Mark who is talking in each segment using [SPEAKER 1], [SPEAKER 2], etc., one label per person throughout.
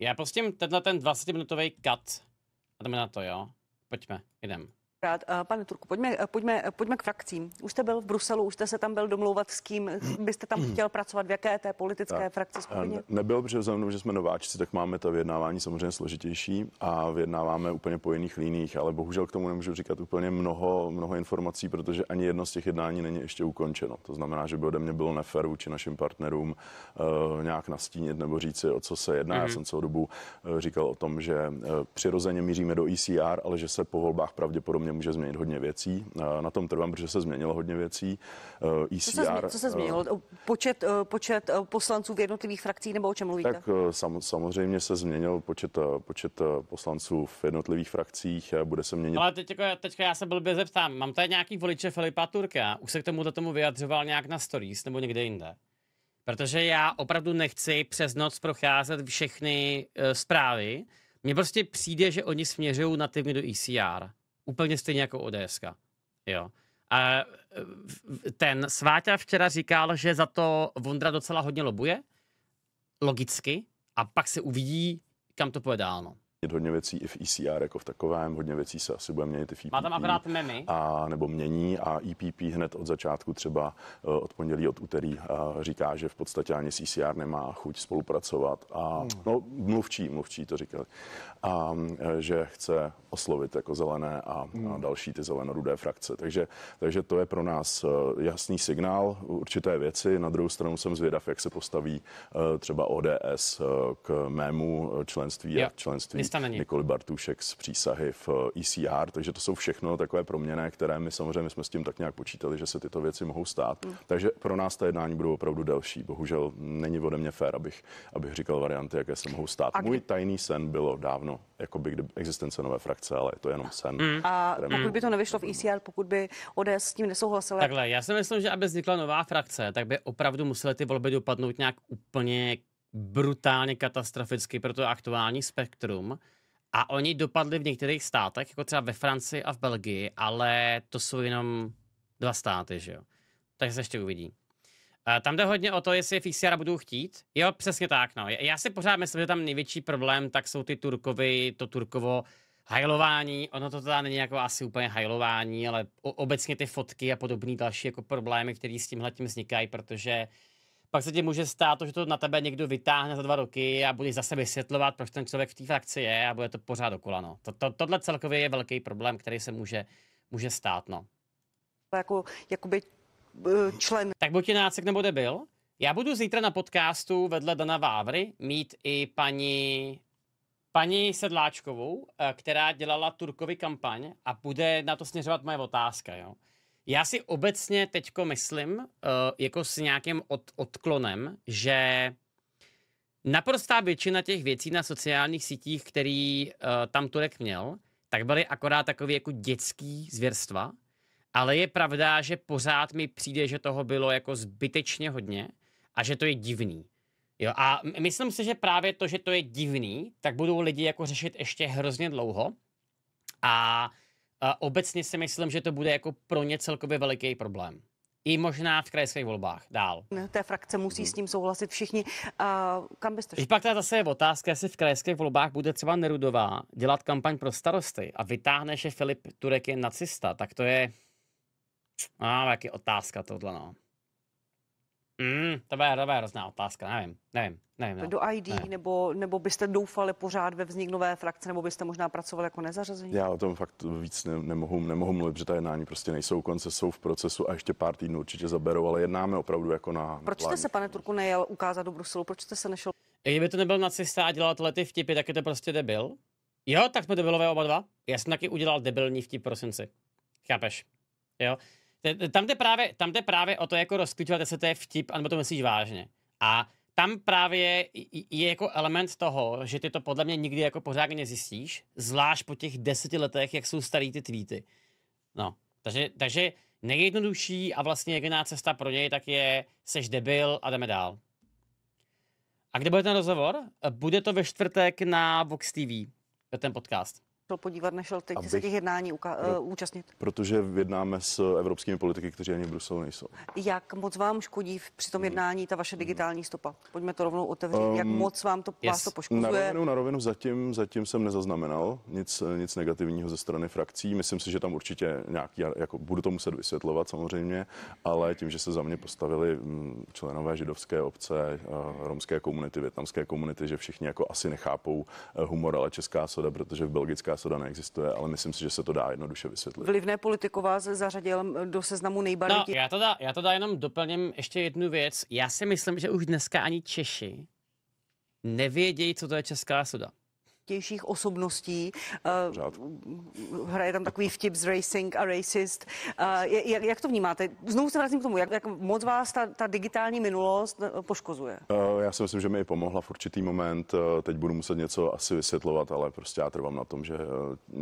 [SPEAKER 1] Já prostě tenhle ten 20 minutový cut. A jdeme na to, jo? Pojďme, jdem.
[SPEAKER 2] Rád. Eh, pane Turku, pojďme, eh, pojďme, eh, pojďme k frakcím. Už jste byl v Bruselu, už jste se tam byl domlouvat, s kým byste tam chtěl pracovat, v jaké té politické tak. frakci skupině? Ne,
[SPEAKER 3] nebyl, protože vzhledem, že jsme nováčci, tak máme to vyjednávání samozřejmě složitější a vyjednáváme úplně po jiných líních, ale bohužel k tomu nemůžu říkat úplně mnoho, mnoho informací, protože ani jedno z těch jednání není ještě ukončeno. To znamená, že by ode mě bylo nefér vůči našim partnerům uh, nějak nastínit nebo říci, o co se jedná. Mm-hmm. Já mhm. jsem celou dobu uh, říkal o tom, že uh, přirozeně míříme do ECR, ale že se po volbách pravděpodobně samozřejmě může změnit hodně věcí. Na tom trvám, protože se změnilo hodně věcí. ECR, e co, se změnilo, e,
[SPEAKER 2] Počet, e, počet poslanců v jednotlivých frakcích nebo o čem mluvíte? Tak
[SPEAKER 3] samozřejmě se změnil počet, počet poslanců v jednotlivých frakcích, bude se měnit. Ale teď,
[SPEAKER 1] jako, teďka já se bez zeptám, mám tady nějaký voliče Filipa Turka, už se k tomu tomu vyjadřoval nějak na stories nebo někde jinde? Protože já opravdu nechci přes noc procházet všechny e, zprávy. Mně prostě přijde, že oni směřují nativně do ECR. Úplně stejně jako ODS. Jo. A eh, ten Sváťa včera říkal, že za to Vondra docela hodně lobuje, logicky, a pak se uvidí, kam to pojede dál. No
[SPEAKER 3] hodně věcí i v ECR jako v takovém, hodně věcí se asi bude měnit i v EPP. Má tam akorát memy. A, nebo mění a EPP hned od začátku třeba eh, od pondělí, od úterý eh, říká, že v podstatě ani s ECR nemá chuť spolupracovat. A, hmm. no, mluvčí, mluvčí to říkali a mm, eh, že chce oslovit jako zelené a, a hmm. další ty zelenorudé frakce. Takže, takže to je pro nás eh, jasný signál určité věci. Na druhou stranu jsem zvědav, jak se postaví eh, třeba ODS k mému členství jo, a členství Nikoli Bartušek z přísahy v ECR. E takže to jsou všechno takové proměny, které my samozřejmě jsme s tím tak nějak počítali, že se tyto věci mohou stát. Hmm. Takže pro nás ta jednání budou opravdu delší. Bohužel není ode mě fér, abych, abych říkal varianty, jaké se mohou stát. A Můj tajný sen bylo dávno splněno jakoby existence nové frakce, ale je to jenom sen. Mm. A
[SPEAKER 2] pokud by to nevyšlo v ECR, pokud by ODS s tím nesouhlasila. Takhle,
[SPEAKER 1] já si myslím, že aby vznikla nová frakce, tak by opravdu musely ty volby dopadnout nějak úplně brutálně katastroficky pro to aktuální spektrum. A oni dopadli v některých státech, jako třeba ve Francii a v Belgii, ale to jsou jenom dva státy, že jo. Takže se ještě uvidí. Eh, tam jde hodně o to, jestli VCR budou chtít. Jo, přesně tak. No. Já si pořád myslím, že tam největší problém tak jsou ty Turkovy, to Turkovo hajlování. Ono to teda není jako asi úplně hajlování, ale obecně ty fotky a podobné další jako problémy, které s tímhle tím vznikají, protože pak se ti může stát to, že to na tebe někdo vytáhne za dva roky a bude zase vysvětlovat, proč ten člověk v té frakci je a bude to pořád okolo. No. To, to, tohle celkově je velký problém, který se může, může stát. No. Jako, jakoby Eh, člen. Tak buď nácek nebo debil. Já budu zítra na podcastu vedle Dana Vávry mít i paní, paní Sedláčkovou, eh, která dělala Turkovi kampaň a bude na to směřovat moje otázka. Jo? Já si obecně teďko myslím, eh, jako s nějakým od, odklonem, že naprostá většina těch věcí na sociálních sítích, který tam Turek měl, tak byly akorát takové jako dětský zvěrstva, ale je pravda, že pořád mi přijde, že toho bylo jako zbytečně hodně a že to je divný. Jo, a myslím si, že právě to, že to je divný, tak budou lidi jako řešit ještě hrozně dlouho a, a obecně si myslím, že to bude jako pro ně celkově veliký problém. I možná v krajských volbách dál.
[SPEAKER 2] Té frakce musí hmm. s tím souhlasit všichni. Uh, kam byste šli?
[SPEAKER 1] Pak zase je otázka, jestli v krajských volbách bude třeba Nerudová dělat kampaň pro starosty a vytáhne, že Filip Turek je nacista, tak to je No, jaký otázka tohle, no. Mm, to je to bude hrozná otázka, nevím, nevím, nevím. No.
[SPEAKER 2] Do ID, nevím. Nebo, nebo byste doufali pořád ve vznik nové frakce, nebo byste možná pracovali jako nezařazení? Já
[SPEAKER 3] o tom fakt víc ne, nemohu, nemohu mluvit, protože ta jednání prostě nejsou konce, jsou v procesu a ještě pár týdnů určitě zaberou, ale jednáme opravdu jako na... na
[SPEAKER 1] Proč jste se,
[SPEAKER 2] pane Turku, nejel ukázat do Bruselu? Proč jste se nešel?
[SPEAKER 1] I kdyby to nebyl nacista a dělal tyhle ty vtipy, tak je to prostě debil. Jo, tak jsme debilové oba dva. Já jsem taky udělal debilní vtip prosím si. Chápeš? Jo. Tam jde právě, tam jde právě o to jako rozklíčovat, jestli to je vtip, anebo to myslíš vážně. A tam právě je jako element toho, že ty to podle mě nikdy jako pořádně nezjistíš, zvlášť po těch deseti letech, jak jsou starý ty tweety. No, takže, takže nejjednodušší a vlastně jediná cesta pro něj tak je, seš debil a jdeme dál. A kde bude ten rozhovor? Bude to ve čtvrtek na Vox TV, ten podcast
[SPEAKER 2] šel podívat, nešel teď Abych, se těch jednání uka- no, účastnit?
[SPEAKER 3] Protože jednáme s evropskými politiky, kteří ani v Bruselu nejsou.
[SPEAKER 2] Jak moc vám škodí při tom mhm. jednání ta vaše mhm. digitální stopa? Pojďme to rovnou otevřít. Um, Jak ehm, moc vám to, yes. vás to poškozuje? Na
[SPEAKER 3] rovinu, na rovinu zatím, zatím jsem nezaznamenal nic, eh, nic negativního ze strany frakcí. Myslím si, že tam určitě nějaký, jako budu to muset vysvětlovat samozřejmě, ale tím, že se za mě postavili mm, členové židovské obce, eh, romské komunity, větnamské komunity, že všichni jako asi nechápou humor, ale česká soda, protože v belgická soda neexistuje, ale myslím si, že se to dá jednoduše vysvětlit.
[SPEAKER 2] Vlivné politiko vás zařadil do seznamu nejbarvitě.
[SPEAKER 1] No, já to, dá, já to dá jenom doplním ještě jednu věc. Já si myslím, že už dneska ani Češi nevědějí, co to je česká soda
[SPEAKER 2] nejčastějších osobností. Eh, hraje tam takový vtip z Racing a Racist. Eh, jak, to vnímáte? Znovu se vracím k tomu, jak, jak moc vás ta, ta digitální minulost eh, poškozuje?
[SPEAKER 3] Já si myslím, že mi i pomohla v určitý moment. Teď budu muset něco asi vysvětlovat, ale prostě já trvám na tom, že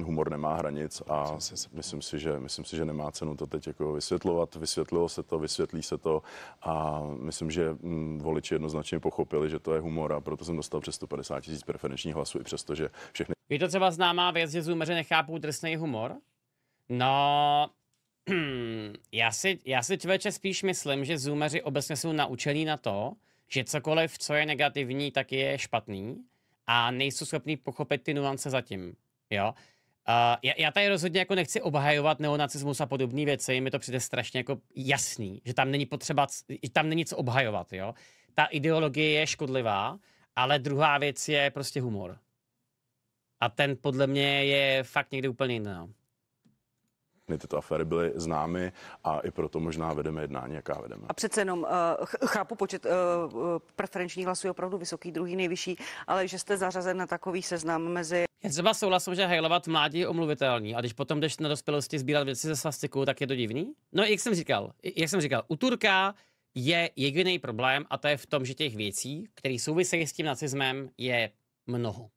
[SPEAKER 3] humor nemá hranic a myslím si, že, myslím si, že nemá cenu to teď jako vysvětlovat. Vysvětlilo se to, vysvětlí se to a myslím, že mm, voliči jednoznačně pochopili, že to je humor a proto jsem dostal přes 150 tisíc preferenčních hlasů i přes přestože všechny...
[SPEAKER 1] Je to třeba známá věc, že zůmeře nechápou drsný humor? No, já si, já si člověče spíš myslím, že zůmeři obecně jsou naučení na to, že cokoliv, co je negativní, tak je špatný a nejsou schopní pochopit ty nuance zatím. Jo? Uh, já, já tady rozhodně jako nechci obhajovat neonacismus a podobné věci, mi to přijde strašně jako jasný, že tam není potřeba, tam není co obhajovat, jo. Ta ideologie je škodlivá, ale druhá věc je prostě humor. A ten podle mě je fakt někdy úplně jiný. No.
[SPEAKER 3] Tyto aféry byly známy a i proto možná vedeme jednání, jaká vedeme.
[SPEAKER 1] A přece jenom uh,
[SPEAKER 2] chápu počet uh, preferenčních hlasů je opravdu vysoký, druhý nejvyšší, ale že jste zařazen na takový seznam mezi.
[SPEAKER 1] Já třeba souhlasím, že hejlovat mládí je omluvitelný a když potom jdeš na dospělosti sbírat věci ze svastiku, tak je to divný. No, jak jsem říkal, jak jsem říkal, u Turka je jediný problém a to je v tom, že těch věcí, které souvisejí s tím nacismem, je mnoho.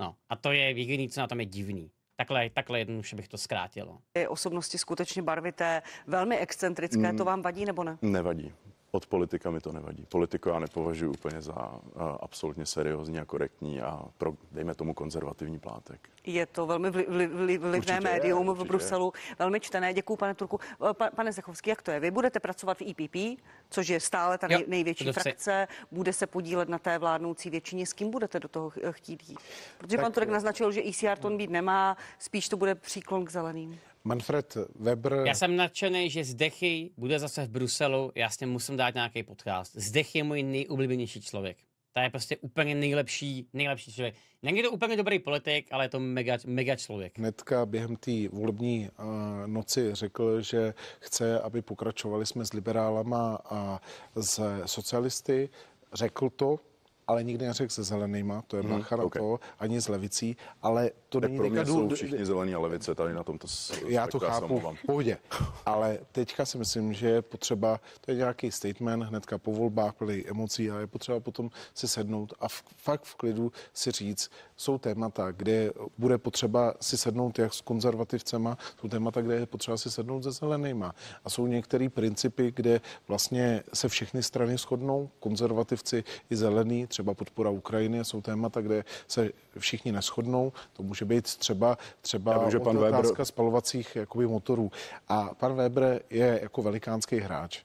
[SPEAKER 1] No a to je jediný, co na tom je divný. Takhle, takhle jednoduše bych to zkrátilo.
[SPEAKER 2] Osobnosti skutečně barvité, velmi excentrické, mm. to vám vadí nebo ne?
[SPEAKER 3] Nevadí. Od politika mi to nevadí. Politiku já nepovažuji úplně za uh, absolutně seriózní a korektní a pro, dejme tomu, konzervativní plátek.
[SPEAKER 2] Je to velmi vli, vli, vlivné médium je, v Bruselu, je. velmi čtené. Děkuji, pane Turku. Eh, pa, pane Zechovský, jak to je? Vy budete pracovat v EPP, což je stále ta nej, největší jo, frakce, bude se podílet na té vládnoucí většině. S kým budete do toho chtít jít? Protože tak, pan Turek eh, naznačil, že ECR to být nemá, spíš to bude příklon k zeleným.
[SPEAKER 4] Manfred Weber.
[SPEAKER 1] Já jsem nadšený, že Zdechy bude zase v Bruselu, já s ním musím dát nějaký podcast. Zdechy je můj nejoblíbenější člověk. To je prostě úplně nejlepší, nejlepší člověk. Není to úplně dobrý politik, ale je to mega, mega člověk.
[SPEAKER 4] Netka během té volební uh, noci řekl, že chce, aby pokračovali jsme s liberálama a s socialisty. Řekl to, ale nikdy neřekl se zelenýma, to je hmm, okay. to, ani s levicí, ale to není pro mě jsou dů... všichni
[SPEAKER 3] zelení a levice tady na tomto. Já to chápu, v
[SPEAKER 4] pohodě. Ale teďka si myslím, že je potřeba, to je nějaký statement hnedka po volbách, plný emocí a je potřeba potom si sednout a v, fakt v klidu si říct, jsou témata, kde bude potřeba si sednout jak s konzervativcema, jsou témata, kde je potřeba si sednout se zelenýma. A jsou některé principy, kde vlastně se všechny strany shodnou, konzervativci i zelený, třeba podpora Ukrajiny, jsou témata, kde se všichni neschodnou, to může může být třeba, třeba Já vím, že pan otázka Weber... spalovacích jakoby, motorů. A pan Weber je jako velikánský hráč.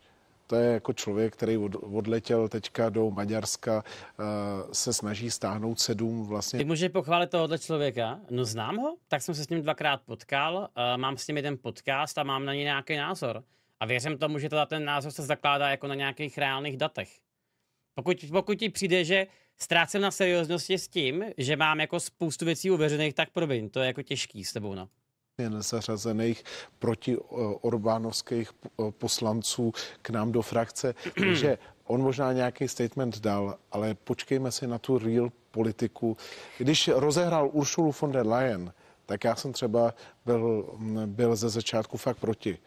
[SPEAKER 4] To je jako člověk, který odletěl teďka do Maďarska, eh, se snaží stáhnout sedm
[SPEAKER 1] vlastně. Ty můžeš pochválit tohohle člověka? No znám ho, tak jsem se s ním dvakrát potkal, eh, mám s ním jeden podcast a mám na něj nějaký názor. A věřím tomu, že teda ten názor se zakládá jako na nějakých reálných datech. Pokud, pokud ti přijde, že ztrácím na serióznosti s tím, že mám jako spoustu věcí uveřených, tak promiň, to je jako těžký s tebou, no
[SPEAKER 4] nezařazených proti eh, orbánovských eh, poslanců k nám do frakce. že on možná nějaký statement dal, ale počkejme si na tu real politiku. Když rozehrál Uršulu von der Leyen, tak já jsem třeba byl, mm, byl ze začátku fakt proti.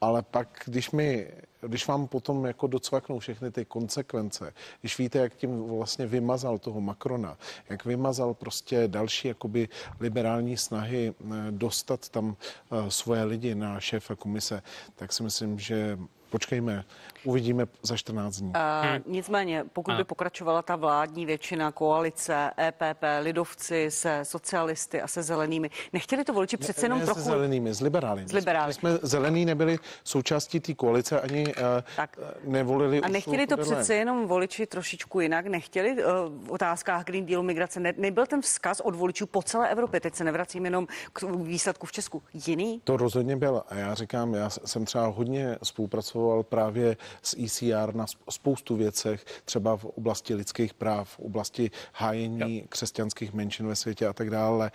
[SPEAKER 4] Ale pak, když mi když vám potom jako docvaknou všechny ty konsekvence, když víte, jak tím vlastně vymazal toho Makrona, jak vymazal prostě další jakoby liberální snahy eh, dostat tam eh, svoje lidi na šéfa komise, tak si myslím, že počkejme, uvidíme za 14 dní.
[SPEAKER 2] E, nicméně, pokud by pokračovala ta vládní většina, koalice, EPP, lidovci se socialisty a se zelenými, nechtěli to voliči přece jenom ne trochu... se zelenými,
[SPEAKER 4] s liberály. S liberály. My jsme zelený nebyli součástí té koalice ani tak. nevolili. A nechtěli to přece
[SPEAKER 2] jenom voliči trošičku jinak? Nechtěli eh, v otázkách Green Dealu migrace? Ne, nebyl ten vzkaz od voličů po celé Evropě? Teď se nevracím jenom k výsledku v Česku. Jiný?
[SPEAKER 4] To rozhodně byl. A já říkám, já jsem třeba hodně spolupracoval právě s ECR na spoustu věcech, třeba v oblasti lidských práv, v oblasti hájení křesťanských menšin ve světě a tak dále.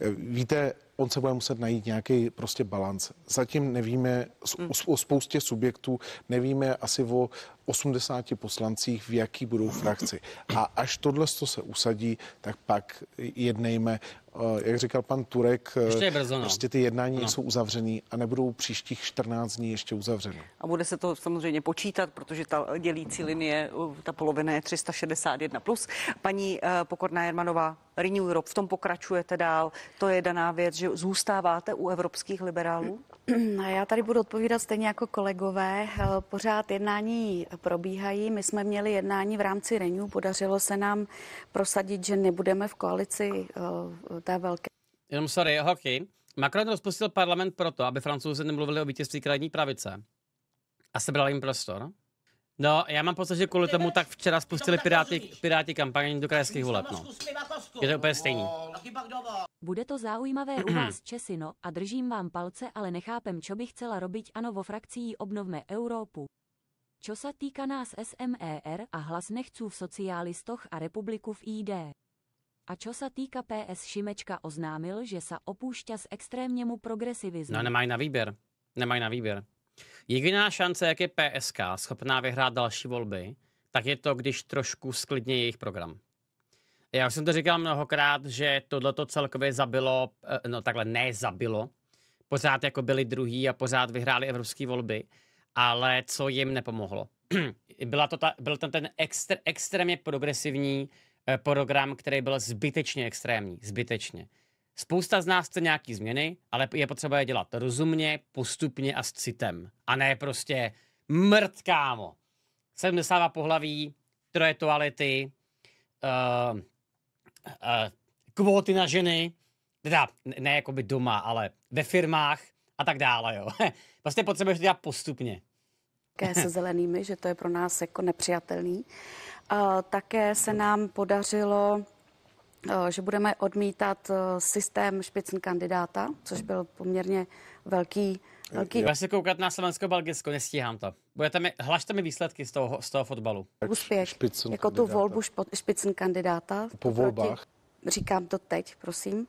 [SPEAKER 4] Eh, víte, on se bude muset najít nějaký prostě balans. Zatím nevíme, hmm. o spoustě subjektů nevíme asi o 80 poslancích, v jaký budou frakci. A až tohle se usadí, tak pak jednejme eh, jak říkal pan Turek, eh, ještě je brzo, no. prostě ty jednání no. jsou uzavřený a nebudou příštích 14 dní ještě uzavřeny.
[SPEAKER 2] A bude se to samozřejmě počítat, protože ta dělící linie, ta polovina je 361 plus. Paní eh, Pokorná Jermanová, Renew Europe, v tom pokračujete dál. To je daná věc, že zůstáváte u evropských liberálů?
[SPEAKER 5] Já tady budu odpovídat stejně jako kolegové. Pořád jednání probíhají. My jsme měli jednání v rámci Renew, podařilo se nám prosadit, že nebudeme v koalici eh, té velké.
[SPEAKER 1] Jenom sorry, hoky. Macron rozpustil parlament proto, aby francouzi nemluvili o vítězství krajní pravice a sebral jim prostor. No, já mám pocit, že kvůli tomu tak včera spustili Piráti, Piráti kampaň do krajských voleb. No. Je to úplně stejný.
[SPEAKER 2] Bude to záujmavé u vás Česino a držím vám palce, ale nechápem, co by chcela robiť ano vo frakcii Obnovme Evropu čo sa týka nás SMER a hlas nechců v socialistoch a republiku v ID. A čo sa týka PS Šimečka oznámil, že sa opúšťa z extrémnemu progresivismu. No nemají
[SPEAKER 1] na výběr. Nemají na výběr. Jediná šance, jak je PSK schopná vyhrát další volby, tak je to, když trošku sklidně jejich program. Já už jsem to říkal mnohokrát, že tohle to celkově zabilo, eh, no takhle ne zabilo, pořád jako byli druhý a pořád vyhráli evropské volby, ale co jim nepomohlo. Byla to ta, byl tam ten extr, extrémně progresivní eh, program, který byl zbytečně extrémní, zbytečně. Spousta z nás chce nějaký změny, ale je potřeba je dělat rozumně, postupně a s citem. A ne prostě mrtkámo. 70 pohlaví, troje toalety, uh, eh, uh, eh, kvóty na ženy, teda ne, ne jako by doma, ale ve firmách, a tak dále. Jo. Vlastně potřebuješ to dělat postupně.
[SPEAKER 5] se zelenými, že to je pro nás jako nepřijatelný. A také se nám podařilo eh, že budeme odmítat eh, systém špicn kandidáta, což byl poměrně velký
[SPEAKER 1] Velký. Já se koukat na Slovensko belgicko nestíhám to. Budete mi, hlašte mi výsledky z toho, z toho fotbalu. Úspěch, jako tu volbu
[SPEAKER 5] špicn kandidáta. Po volbách říkám to teď, prosím.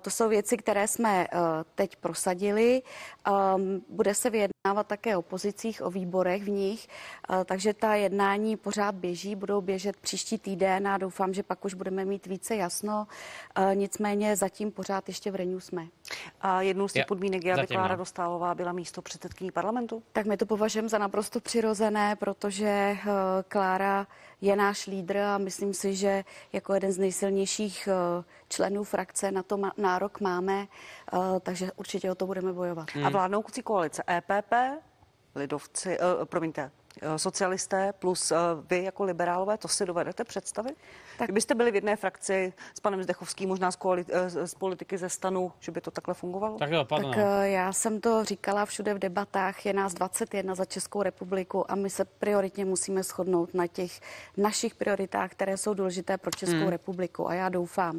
[SPEAKER 5] To jsou věci, které jsme eh, teď prosadili. Ehm, bude se vyjednávat také o pozicích, o výborech v nich, eh, takže ta jednání pořád běží, budou běžet příští týden a doufám, že pak už budeme mít více jasno. Eh, nicméně zatím pořád ještě v renu jsme. A jednou z těch podmínek je, aby Klára no. Dostálová byla místo předsedkyní parlamentu? Tak my to považujeme za naprosto přirozené, protože Klára je náš lídr a myslím si, že jako jeden z nejsilnějších eh, členů frakce na to nárok máme, eh, takže určitě o to budeme bojovat. Hmm. A
[SPEAKER 2] vládnoucí koalice EPP, lidovci, eh, promiňte, Eh, socialisté plus eh, vy jako liberálové, to si dovedete představit? Tak. Kdybyste byli v jedné frakci s panem Zdechovským, možná z, koali- eh, z politiky ze stanu, že by to takhle fungovalo? Tak,
[SPEAKER 1] jo, tak no.
[SPEAKER 5] já jsem to říkala všude v debatách, je nás 21 za Českou republiku a my se prioritně musíme shodnout na těch našich prioritách, které jsou důležité pro Českou hmm. republiku a já doufám,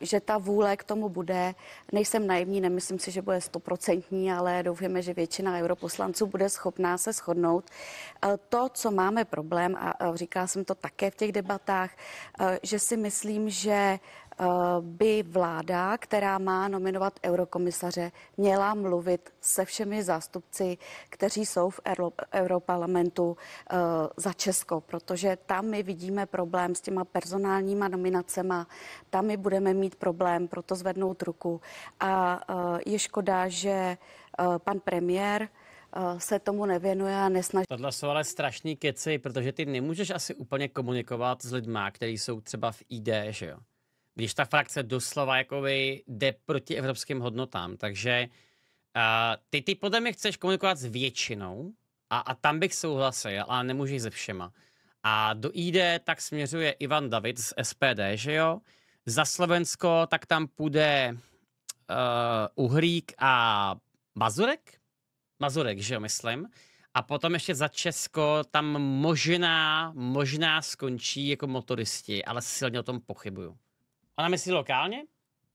[SPEAKER 5] že ta vůle k tomu bude. Nejsem naivní, nemyslím si, že bude stoprocentní, ale doufáme, že většina europoslanců bude schopná se shodnout Eh, to, co máme problém, a eh, říkala jsem to také v těch debatách, eh, že si myslím, že by vláda, která má nominovat eurokomisaře, měla mluvit se všemi zástupci, kteří jsou v Europarlamentu za Česko, protože tam my vidíme problém s těma personálníma nominacema, tam my budeme mít problém proto zvednout ruku a je škoda, že pan premiér se tomu nevěnuje a nesnaží.
[SPEAKER 1] Tohle jsou ale strašný keci, protože ty nemůžeš asi úplně komunikovat s lidma, kteří jsou třeba v ID, že jo? Když ta frakce doslova jakoby jde proti evropským hodnotám, takže uh, ty, ty podle mě chceš komunikovat s většinou a, a tam bych souhlasil, ale nemůžeš se všema. A do ID tak směřuje Ivan David z SPD, že jo? Za Slovensko tak tam půjde uh, Uhrík a Bazurek. Mazurek, že jo, myslím. A potom ještě za Česko tam možná, možná skončí jako motoristi, ale silně o tom pochybuju. Ona myslí lokálně?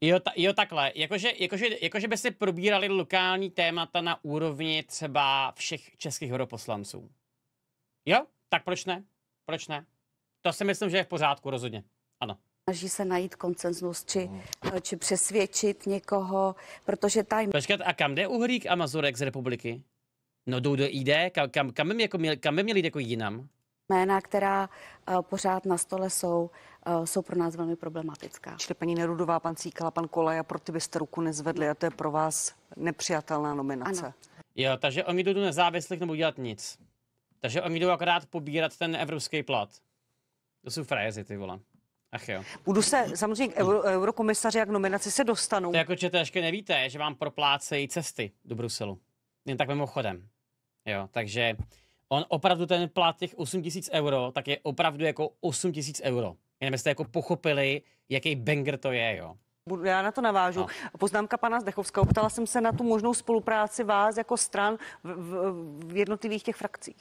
[SPEAKER 1] Jo, ta, jo takhle, jakože, jakože, jakože by si probírali lokální témata na úrovni třeba všech českých europoslanců. Jo, tak proč ne? Proč ne? To si myslím, že je v pořádku, rozhodně. Ano snaží se najít
[SPEAKER 5] koncenzus či, mhm. eh, či přesvědčit někoho, protože ta...
[SPEAKER 1] Počkat, a kam jde Uhrík a Mazurek z republiky? No jdou do ID, kam, kam, kam, by, jako měli, kam by měli jako jinam?
[SPEAKER 5] Jména, která uh, pořád na stole jsou, uh, jsou pro nás velmi problematická.
[SPEAKER 1] Čili
[SPEAKER 2] paní Nerudová, pan Cíkala, pan Kolaja, pro ty byste ruku nezvedli a to je pro vás nepřijatelná nominace. Ano.
[SPEAKER 1] Jo, takže oni jdou do nezávislých nebo dělat nic. Takže oni jdou akorát pobírat ten evropský plat. To jsou frajezy, ty vole. Ach jo.
[SPEAKER 2] Budu se samozřejmě
[SPEAKER 1] k euro, eurokomisaři, jak nominaci se dostanu. To jako ještě nevíte, že vám proplácejí cesty do Bruselu. Jen tak mimochodem. Jo, takže on opravdu ten plat těch 8 tisíc euro, tak je opravdu jako 8 tisíc euro. Jenom jste jako pochopili, jaký banger to je, jo.
[SPEAKER 2] Já na to navážu. No. Poznámka pana Zdechovského. Ptala jsem se na tu možnou spolupráci vás jako stran v, v, v jednotlivých těch frakcích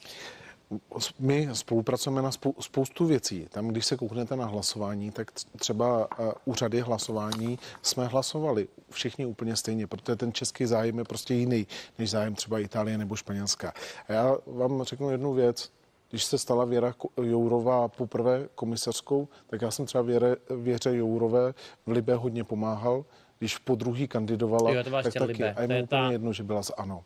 [SPEAKER 1] my
[SPEAKER 4] spolupracujeme na spou- spoustu věcí. Tam, když se kouknete na hlasování, tak třeba uh, eh, úřady hlasování jsme hlasovali všichni úplně stejně, protože ten český zájem je prostě jiný než zájem třeba Itálie nebo Španělska. A já vám řeknu jednu věc. Když se stala Věra Jourová poprvé komisařskou, tak já jsem třeba Věre, Věře Jourové v Libe hodně pomáhal. Když po druhý kandidovala, jo, to tak taky. Libe. A je, je úplně ta... jedno, že byla z ANO.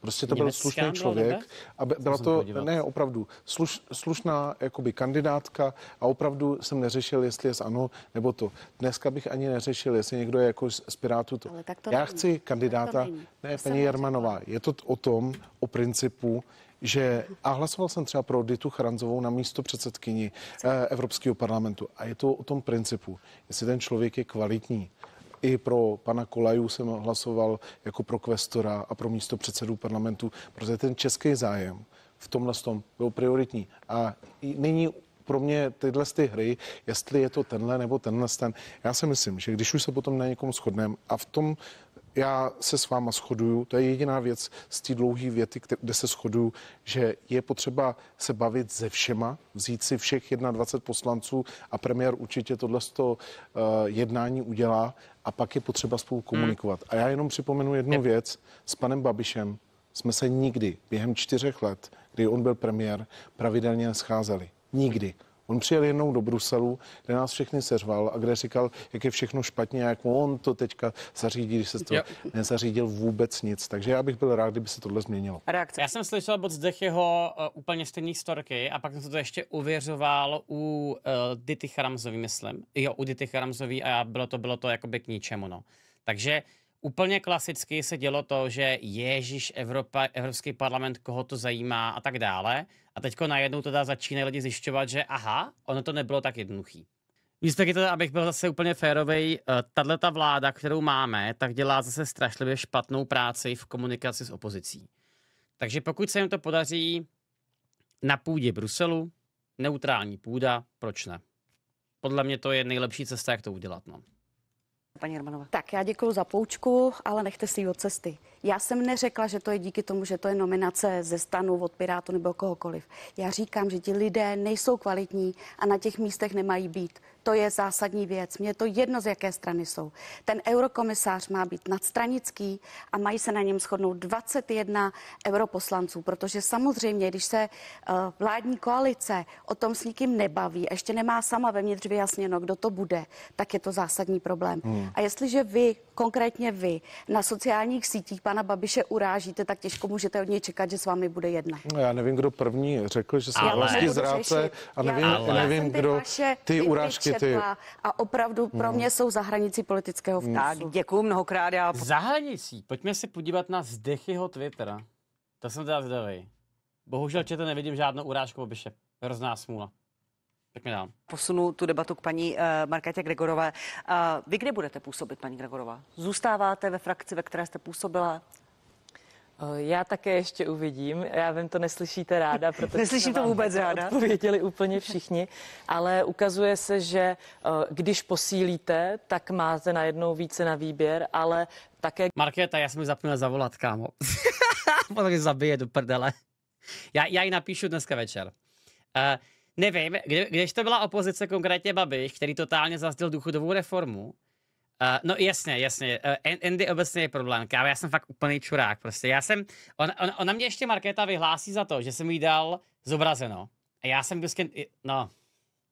[SPEAKER 4] Prostě to Německá byl slušný člověk nebe? a byla to, podívat. ne, opravdu, sluš, slušná jakoby kandidátka a opravdu jsem neřešil, jestli je z ANO nebo to. Dneska bych ani neřešil, jestli někdo je jako z Pirátu to. Ale tak to Já není. chci kandidáta, to ne, paní Jermanová, je to o tom, o principu, že a hlasoval jsem třeba pro Ditu Charanzovou na místo předsedkyni eh, Evropského parlamentu. A je to o tom principu, jestli ten člověk je kvalitní, i pro pana Kolaju jsem hlasoval jako pro kvestora a pro místo předsedů parlamentu, protože ten český zájem v tomhle tom byl prioritní. A nyní pro mě tyhle ty hry, jestli je to tenhle nebo tenhle ten. Já si myslím, že když už se potom na někom shodneme a v tom já se s váma shoduju, to je jediná věc z té dlouhé věty, kde se shoduju, že je potřeba se bavit se všema, vzít si všech 21 poslanců a premiér určitě tohle to eh, jednání udělá a pak je potřeba spolu komunikovat. Hmm. A já jenom připomenu jednu věc. S panem Babišem jsme se nikdy během čtyřech let, kdy on byl premiér, pravidelně scházeli. Nikdy. On přijel jednou do Bruselu, kde nás všechny seřval a kde říkal, jak je všechno špatně, jak on to teďka zařídí, když se to jo. nezařídil vůbec nic. Takže já bych byl rád, kdyby se tohle změnilo.
[SPEAKER 1] Reakce. Já jsem slyšel od jeho uh, úplně stejný storky a pak jsem to ještě uvěřoval u uh, Dity Charamzový, myslím. Jo, u Dity Charamzový a bylo to, bylo to jakoby k ničemu, no. Takže úplně klasicky se dělo to, že Ježíš Evropa, Evropský parlament, koho to zajímá a tak dále. A teďko najednou teda začínají lidi zjišťovat, že aha, ono to nebylo tak jednoduchý. Víš, taky to, abych byl zase úplně férovej, eh, tahle ta vláda, kterou máme, tak dělá zase strašlivě špatnou práci v komunikaci s opozicí. Takže pokud se jim to podaří na půdě Bruselu, neutrální půda, proč ne? Podle mě to je nejlepší cesta, jak to udělat. No.
[SPEAKER 5] Paní Hermanová. Tak já děkuji za poučku, ale nechte si ji od cesty. Já jsem neřekla, že to je díky tomu, že to je nominace ze stanu od Pirátu nebo kohokoliv. Já říkám, že ti lidé nejsou kvalitní a na těch místech nemají být to je zásadní věc. Mně je to jedno, z jaké strany jsou. Ten eurokomisář má být nadstranický a mají se na něm shodnout 21 europoslanců, protože samozřejmě, když se eh, vládní koalice o tom s nikým nebaví, a ještě nemá sama vevnitř vyjasněno, kdo to bude, tak je to zásadní problém. Hmm. A jestliže vy, konkrétně vy, na sociálních sítích pana Babiše urážíte, tak těžko můžete od něj čekat, že s vámi bude jedna.
[SPEAKER 4] No já nevím, kdo první řekl, že jsem vlastně zráce a nevím, já, nevím, já nevím kdo ty, ty urážky četla
[SPEAKER 1] a opravdu pro hmm. mě jsou za hranicí politického hmm. vkusu. Tak, děkuji mnohokrát. Já... Za hranicí. Pojďme se podívat na zdechyho Twittera. To jsem teda zvědavý. Bohužel četl, nevidím žádnou urážku obyše Hrozná smůla. Tak mi dám.
[SPEAKER 2] Posunu tu debatu k paní uh, Markétě Gregorové.
[SPEAKER 6] Uh, vy kde budete působit, paní Gregorová? Zůstáváte ve frakci, ve které jste působila? Eh, já také ještě uvidím. Já vím, to neslyšíte ráda, protože Neslyším to vůbec ráda. Pověděli úplně všichni, ale ukazuje se, že eh, když posílíte, tak máte najednou více na výběr, ale také... Markéta, já jsem zapnul zavolat, kámo.
[SPEAKER 1] Potom mě zabije do prdele. Já, já ji napíšu dneska večer. Uh, nevím, kde, když to byla opozice, konkrétně Babiš, který totálně zazděl důchodovou reformu, Uh, no jasně, jasně. Uh, Andy obecně je problém. Kámo, já jsem fakt úplný čurák. Prostě já jsem, on, on, ona mě ještě Markéta vyhlásí za to, že jsem jí dal zobrazeno. A já jsem prostě, no,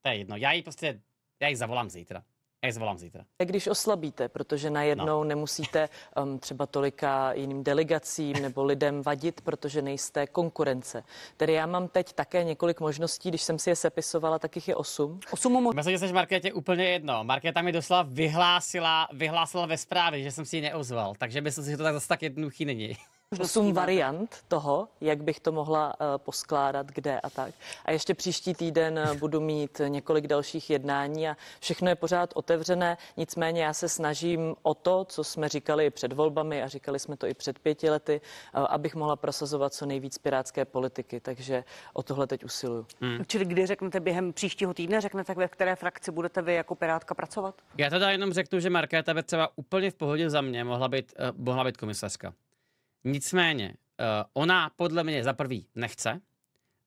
[SPEAKER 1] to je jedno. Já jí prostě, já jí zavolám zítra. A já zvolám zítra.
[SPEAKER 6] Když oslabíte, protože najednou no. nemusíte um, třeba tolika jiným delegacím nebo lidem vadit, protože nejste konkurence. Tedy já mám teď také několik možností, když jsem si je sepisovala, tak jich je osm. Osm mo-
[SPEAKER 1] Myslím, že jsi Markétě úplně jedno. Markéta mi doslova vyhlásila, vyhlásila ve zprávě, že jsem si ji neozval, takže myslím si, že to tak zase tak jednoduchý není.
[SPEAKER 6] Osm variant toho, jak bych to mohla eh, poskládat, kde a tak. A ještě příští týden eh, budu mít několik dalších jednání a všechno je pořád otevřené. Nicméně já se snažím o to, co jsme říkali i před volbami a říkali jsme to i před pěti lety, eh, abych mohla prosazovat co nejvíc pirátské politiky. Takže o tohle teď usiluju. Hmm. Čili kdy řeknete během příštího týdne, řeknete, ve které frakci budete vy jako pirátka pracovat?
[SPEAKER 1] Já teda jenom řeknu, že Markéta by úplně v pohodě za mě mohla být, mohla být komisařka. Nicméně, eh, ona podle mě za prvý nechce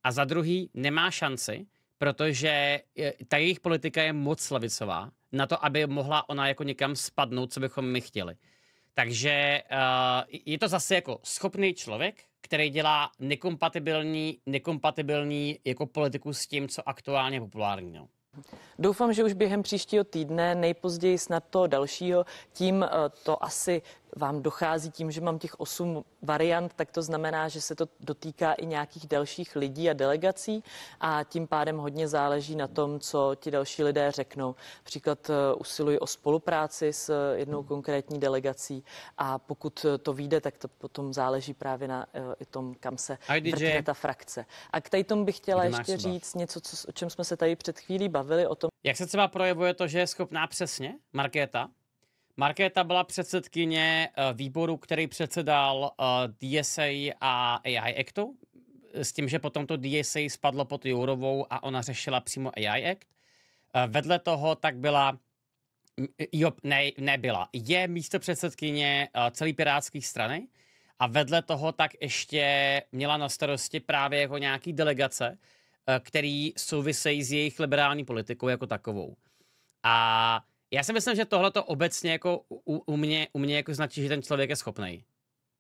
[SPEAKER 1] a za druhý nemá šanci, protože eh, ta jejich politika je moc levicová na to, aby mohla ona jako někam spadnout, co bychom my chtěli. Takže eh, je to zase jako schopný člověk, který dělá nekompatibilní, nekompatibilní jako politiku s tím, co aktuálně je populární. No.
[SPEAKER 6] Doufám, že už během příštího týdne, nejpozději snad toho dalšího, tím to asi vám dochází tím, že mám těch osm variant, tak to znamená, že se to dotýká i nějakých dalších lidí a delegací a tím pádem hodně záleží na tom, co ti další lidé řeknou. Příklad eh, usiluji o spolupráci s eh, jednou konkrétní delegací a pokud eh, to vyjde, tak to potom záleží právě na i tom, kam se vrtne ta frakce. A k tady tomu bych chtěla ještě říct něco, co, o čem jsme se tady před chvílí bavili, o tom,
[SPEAKER 1] jak se třeba projevuje to, že je schopná přesně Markéta Markéta byla předsedkyně eh, výboru, který předsedal eh, DSA a AI Actu, s tím, že potom to DSA spadlo pod Jourovou a ona řešila přímo AI Act. Eh, vedle toho tak byla, jo, ne, nebyla, je místo předsedkyně celý pirátské strany a vedle toho tak ještě měla na starosti právě jako nějaký delegace, který souvisejí s jejich liberální politikou jako takovou. A já si myslím, že tohle to obecně jako u, u, mě, u mě jako značí, že ten člověk je schopný.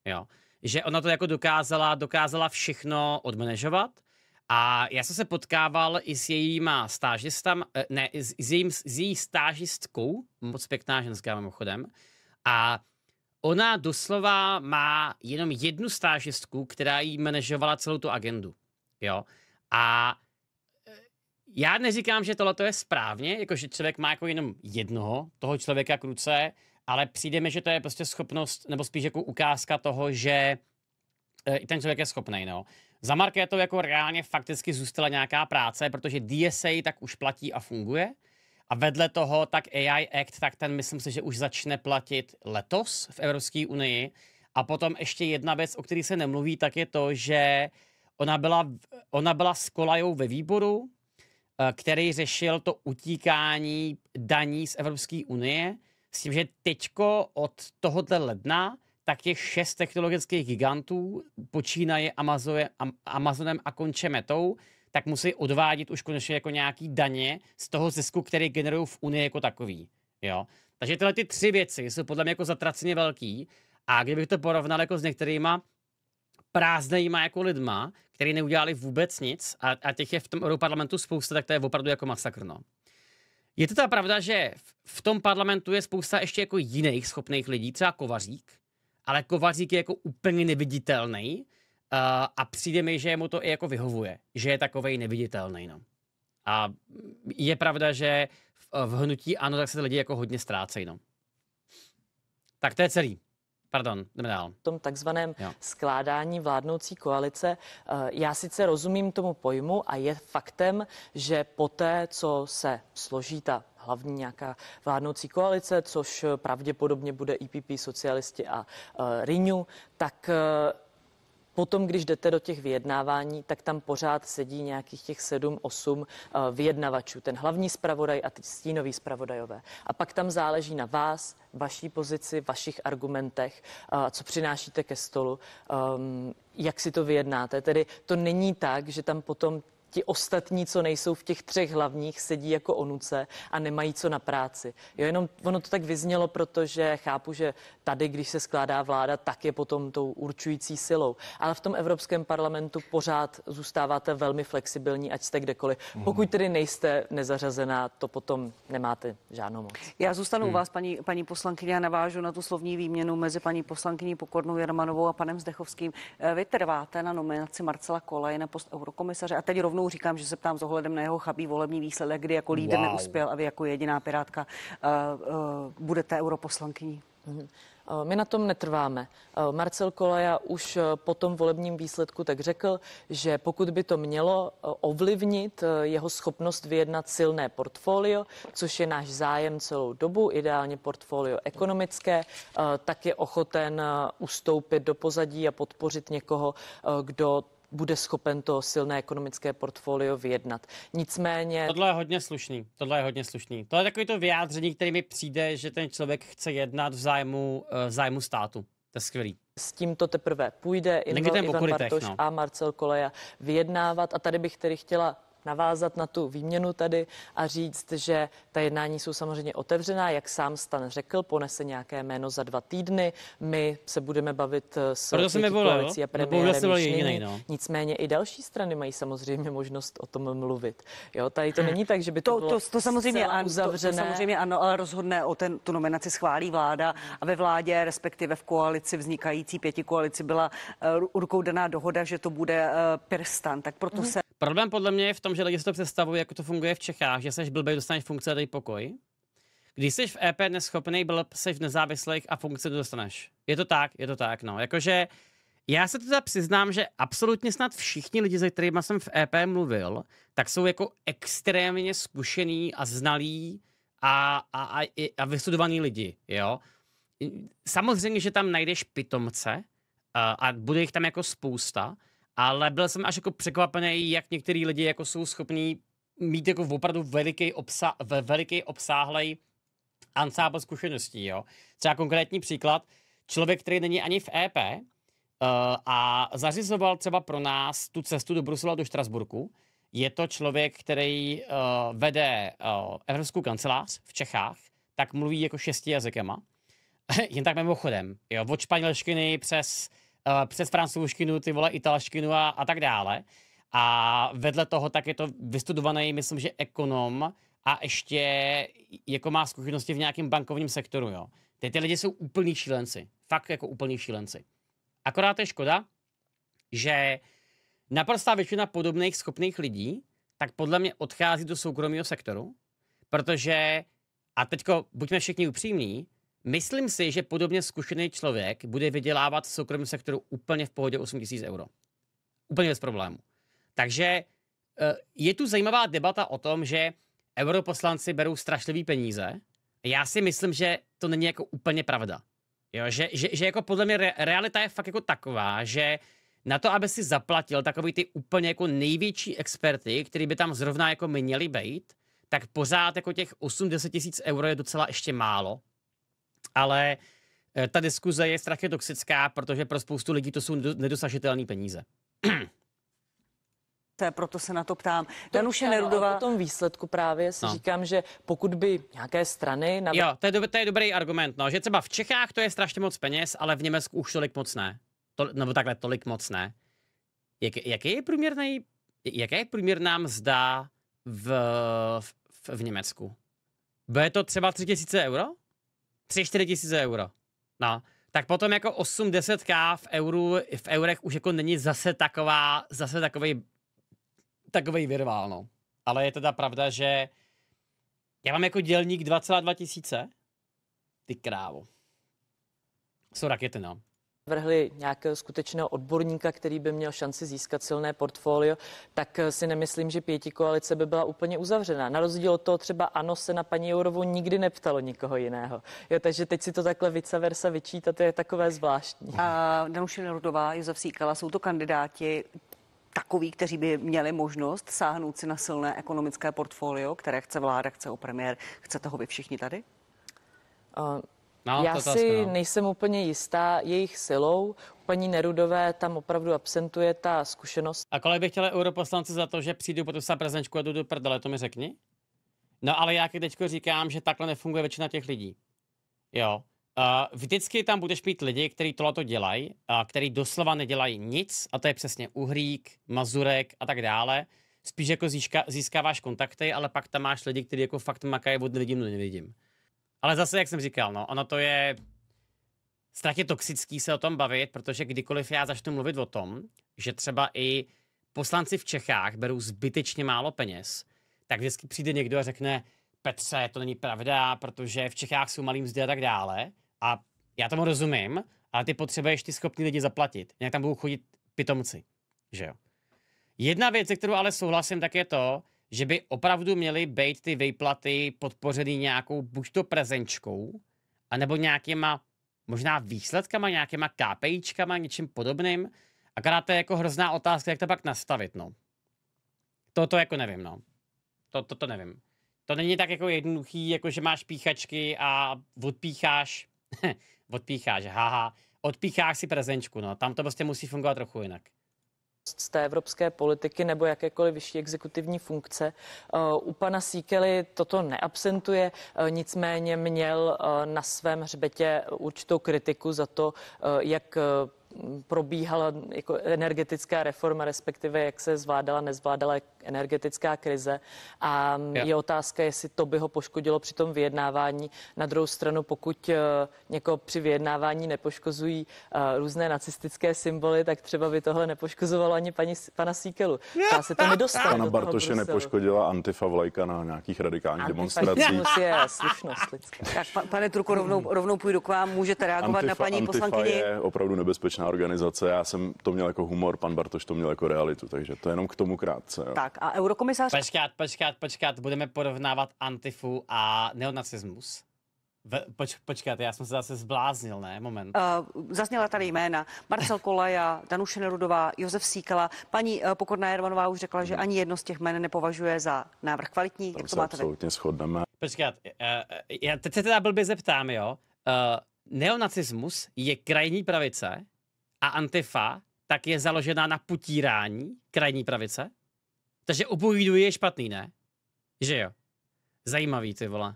[SPEAKER 1] Jo. Že ona to jako dokázala, dokázala všechno odmanežovat. A já jsem se potkával i s jejíma stážistam, eh, ne, s, jejím, s její stážistkou, hm. moc pěkná ženská mimochodem. A ona doslova má jenom jednu stážistku, která jí manažovala celou tu agendu. Jo. A já neříkám, že tohle je správně, jakože člověk má jako jenom jednoho, toho člověka k ruce, ale přijde mi, že to je prostě schopnost, nebo spíš jako ukázka toho, že eh, i ten člověk je schopný. No. Za Markétou jako reálně fakticky zůstala nějaká práce, protože DSA tak už platí a funguje. A vedle toho tak AI Act, tak ten myslím si, že už začne platit letos v Evropské unii. A potom ještě jedna věc, o které se nemluví, tak je to, že ona byla, ona byla s Kolajou ve výboru, Eh, který řešil to utíkání daní z Evropské unie, s tím, že teďko od tohoto ledna tak těch šest technologických gigantů, počínaje Amazonem, Amazonem a konče metou, tak musí odvádět už konečně jako nějaký daně z toho zisku, který generují v Unii jako takový. Jo? Takže tyhle ty tři věci jsou podle mě jako zatraceně velký a kdybych to porovnal jako s některýma prázdnýma jako lidma, který neudělali vůbec nic a, a těch je v tom parlamentu spousta, tak to je opravdu jako masakr, no. Je to ta pravda, že v tom parlamentu je spousta ještě jako jiných schopných lidí, třeba Kovařík, ale Kovařík je jako úplně neviditelný uh, a přijde mi, že mu to i jako vyhovuje, že je takovej neviditelný, no. A je pravda, že v, v hnutí ano, tak se lidi jako hodně ztrácejí, no. Tak to je celý. Pardon, jdeme dál. V tom takzvaném jo.
[SPEAKER 6] skládání vládnoucí koalice. Eh, já sice rozumím tomu pojmu a je faktem, že poté, co se složí ta hlavní nějaká vládnoucí koalice, což pravděpodobně bude IPP, e socialisti a uh, eh, RINU, tak uh, Potom, když jdete do těch vyjednávání, tak tam pořád sedí nějakých těch 7-8 eh, vyjednavačů. Ten hlavní zpravodaj a ty stínový zpravodajové. A pak tam záleží na vás, vaší pozici, vašich argumentech, eh, co přinášíte ke stolu, ehm, jak si to vyjednáte. Tedy to není tak, že tam potom ti ostatní, co nejsou v těch třech hlavních, sedí jako onuce a nemají co na práci. Jo, jenom ono to tak vyznělo, protože chápu, že tady, když se skládá vláda, tak je potom tou určující silou. Ale v tom Evropském parlamentu pořád zůstáváte velmi flexibilní, ať jste kdekoliv. Mhm. Pokud tedy nejste nezařazená, to potom nemáte žádnou moc. Já zůstanu hmm. u vás,
[SPEAKER 2] paní, paní poslankyně, a navážu na tu slovní výměnu mezi paní poslankyní Pokornou Jermanovou a panem Zdechovským. Eh, vy trváte na nominaci Marcela Kolej na post eurokomisaře a teď rovnou rovnou říkám, že se ptám s ohledem na jeho chabý volební výsledek, kdy jako lídr wow. neuspěl a vy jako jediná pirátka uh, uh, budete europoslankyní.
[SPEAKER 6] Mm-hmm. My na tom netrváme. Marcel Kolaja už po tom volebním výsledku tak řekl, že pokud by to mělo ovlivnit jeho schopnost vyjednat silné portfolio, což je náš zájem celou dobu, ideálně portfolio ekonomické, tak je ochoten ustoupit do pozadí a podpořit někoho, kdo bude schopen to silné ekonomické portfolio vyjednat.
[SPEAKER 1] Nicméně... Tohle je hodně slušný. Tohle je hodně slušný. To je takový to vyjádření, který mi přijde, že ten člověk chce jednat v zájmu, eh, v zájmu státu. To je skvělý. S tím to teprve půjde Ivan Bartoš no. a
[SPEAKER 6] Marcel Koleja vyjednávat. A tady bych tedy chtěla navázat na tu výměnu tady a říct, že ta jednání jsou samozřejmě otevřená, jak sám Stan řekl, ponese nějaké jméno za dva týdny, my se budeme bavit eh, s no. koalicí a premiérem, no, no. nicméně i další strany mají samozřejmě možnost o tom mluvit. Jo, tady to není tak, že by to, to bylo to, to samozřejmě an, uzavřené. To, to samozřejmě ano, ale rozhodne o ten,
[SPEAKER 2] tu nominaci schválí vláda a ve vládě, respektive v koalici, vznikající pěti koalici byla uh, rukou daná dohoda, že to bude uh, Pirstan, tak proto mm. se...
[SPEAKER 1] Problém podle mě je v tom, tom, že lidi si to představují, jako to funguje v Čechách, že seš blbej, dostaneš funkce a dej pokoj. Když jsi v EP neschopný, byl jsi v nezávislých a funkce dostaneš. Je to tak, je to tak, no. Jakože já se teda přiznám, že absolutně snad všichni lidi, se kterými jsem v EP mluvil, tak jsou jako extrémně zkušený a znalí a, a, a, a vystudovaný lidi, jo. Samozřejmě, že tam najdeš pitomce a, a bude jich tam jako spousta, ale byl jsem až jako překvapený, jak některý lidi jako jsou schopní mít jako opravdu veliký, obsa, veliký obsáhlej ansábl zkušeností, jo. Třeba konkrétní příklad, člověk, který není ani v EP uh, eh, a zařizoval třeba pro nás tu cestu do Brusela, do Štrasburku, je to člověk, který uh, vede uh, Evropskou kancelář v Čechách, tak mluví jako šesti jazykama. Jen tak mimochodem, jo, od španělštiny přes Eh, přes francouzštinu, ty vole italštinu a, a tak dále. A vedle toho tak je to vystudovaný, myslím, že ekonom a ještě jako má zkušenosti v nějakém bankovním sektoru, jo. Ty, ty lidi jsou úplní šílenci. Fakt jako úplní šílenci. Akorát je škoda, že naprostá většina podobných schopných lidí tak podle mě odchází do soukromého sektoru, protože, a teďko buďme všichni upřímní, Myslím si, že podobně zkušený člověk bude vydělávat v soukromém sektoru úplně v pohodě 8 000 euro. Úplně bez problému. Takže eh, je tu zajímavá debata o tom, že europoslanci berou strašlivý peníze. Já si myslím, že to není jako úplně pravda. Jo, že, že, že jako podle mě realita je fakt jako taková, že na to, aby si zaplatil takový ty úplně jako největší experty, který by tam zrovna jako měli být, tak pořád jako těch 80 tisíc euro je docela ještě málo ale eh, ta diskuze je strašně toxická, protože pro spoustu lidí to jsou nedosažitelné peníze. proto se na to ptám.
[SPEAKER 6] To Danuše Nerudová. O tom výsledku právě si no. říkám, že pokud by nějaké strany... Na... Jo,
[SPEAKER 1] to je, do, to je dobrý argument, no, že třeba v Čechách to je strašně moc peněz, ale v Německu už tolik moc ne. To, nebo takhle, tolik moc ne. Jak, jaký je průměrný, jaká je průměrná mzda v, v, v Německu? Bude to třeba 3000 euro? 3-4 tisíce euro. No, tak potom jako 8-10k v, euru, v eurech už jako není zase taková, zase takový, takový virvál, no. Ale je teda pravda, že já mám jako dělník 2,2 tisíce. Ty krávo. Jsou rakety, no
[SPEAKER 6] vrhli nějakého skutečného odborníka, který by měl šanci získat silné portfolio, tak eh, si nemyslím, že pěti koalice by byla úplně uzavřená. Na rozdíl od toho třeba ANO se na paní Jourovou nikdy neptalo nikoho jiného. Jo, takže teď si to takhle vice versa vyčítat je takové zvláštní. A Danuše Rudová,
[SPEAKER 2] Josef Síkala, jsou to kandidáti, takový, kteří by měli možnost sáhnout si na silné ekonomické portfolio, které chce vláda, chce o premiér. chce toho vy všichni tady?
[SPEAKER 1] Uh... No, Já to si no.
[SPEAKER 6] nejsem úplně jistá jejich silou. U paní Nerudové tam opravdu absentuje ta zkušenost.
[SPEAKER 1] A kolik bych chtěla europoslanci za to, že přijdu, po tu a jdu do prdele, to mi řekni? No ale já teď říkám, že takhle nefunguje většina těch lidí. Jo. Uh, vždycky tam budeš mít lidi, kteří tohle dělají, uh, kteří doslova nedělají nic, a to je přesně Uhrík, Mazurek a tak dále. Spíš jako získáváš kontakty, ale pak tam máš lidi, kteří jako fakt makají od lidí, no nevidím. Ale zase, jak jsem říkal, no, ono to je strašně toxický se o tom bavit, protože kdykoliv já začnu mluvit o tom, že třeba i poslanci v Čechách berou zbytečně málo peněz, tak vždycky přijde někdo a řekne, Petře, to není pravda, protože v Čechách jsou malým mzdy a tak dále. A já tomu rozumím, ale ty potřebuješ ty schopný lidi zaplatit. Jinak tam budou chodit pitomci, že jo. Jedna věc, se kterou ale souhlasím, tak je to, že by opravdu měly být ty vejplaty podpořeny nějakou buď to prezenčkou, anebo nějakýma možná výsledkama, nějakýma KPIčkama, něčím podobným. Akorát to je jako hrozná otázka, jak to pak nastavit, no. To, to jako nevím, no. To, to, to nevím. To není tak jako jednoduchý, jako že máš píchačky a odpícháš, odpícháš, haha, odpícháš si prezenčku, no. Tam to prostě musí fungovat trochu jinak
[SPEAKER 6] z té evropské politiky nebo jakékoliv vyšší exekutivní funkce. Eh, u pana Síkely toto neabsentuje, eh, nicméně měl eh, na svém hřbetě určitou kritiku za to, jak probíhala jako energetická reforma, respektive jak se zvládala, nezvládala energetická krize. A je otázka, jestli to by ho poškodilo při tom vyjednávání. Na druhou stranu, pokud eh, někoho při vyjednávání nepoškozují eh, různé nacistické symboly, tak třeba by tohle nepoškozovalo ani paní, pana Síkelu. Já se to nedostala. Pana Bartoše Bruselu.
[SPEAKER 3] nepoškodila antifa vlajka na nějakých radikálních demonstracích.
[SPEAKER 6] je slušnost lidská. Tak, pane
[SPEAKER 2] Truko, rovnou, rovnou půjdu k vám. Můžete reagovat antifa, na paní antifa poslankyni? je
[SPEAKER 3] opravdu nebezpečná nebezpečná organizace. Já jsem to měl jako humor, pan Bartoš to měl jako realitu, takže to je jenom k tomu krátce. Jo. Tak
[SPEAKER 1] a eurokomisář... Počkat, počkat, počkat, budeme porovnávat antifu a neonacismus? Ve, poč, počkáte, já jsem se zase zbláznil, ne? Moment.
[SPEAKER 2] Uh, zazněla tady jména. Marcel Kolaja, Danuše Nerudová, Josef Síkala. Paní uh, Pokorná Jermanová už řekla, že mhm. ani jedno z těch jmén nepovažuje
[SPEAKER 1] za návrh kvalitní. Tam Jak to máte absolutně vy? shodneme. Počkat, uh, já teď se teda blbě zeptám, jo? Uh, neonacismus je krajní pravice, a Antifa, tak je založená na potírání krajní pravice. Takže obojí je špatný, ne? Že jo? Zajímavý, ty vole.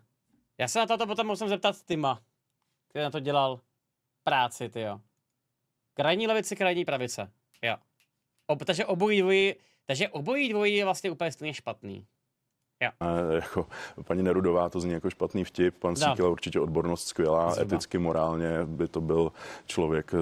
[SPEAKER 1] Já se na toto potom musím zeptat Tima, který na to dělal práci, ty jo. Krajní levice, krajní pravice. Jo. Ob, takže obojí dvojí, takže obojí dvojí je vlastně úplně stejně špatný.
[SPEAKER 3] Jo. jako, paní Nerudová to zní jako špatný vtip, pan no. určitě odbornost skvělá, Zhruba. eticky, morálně by to byl člověk eh,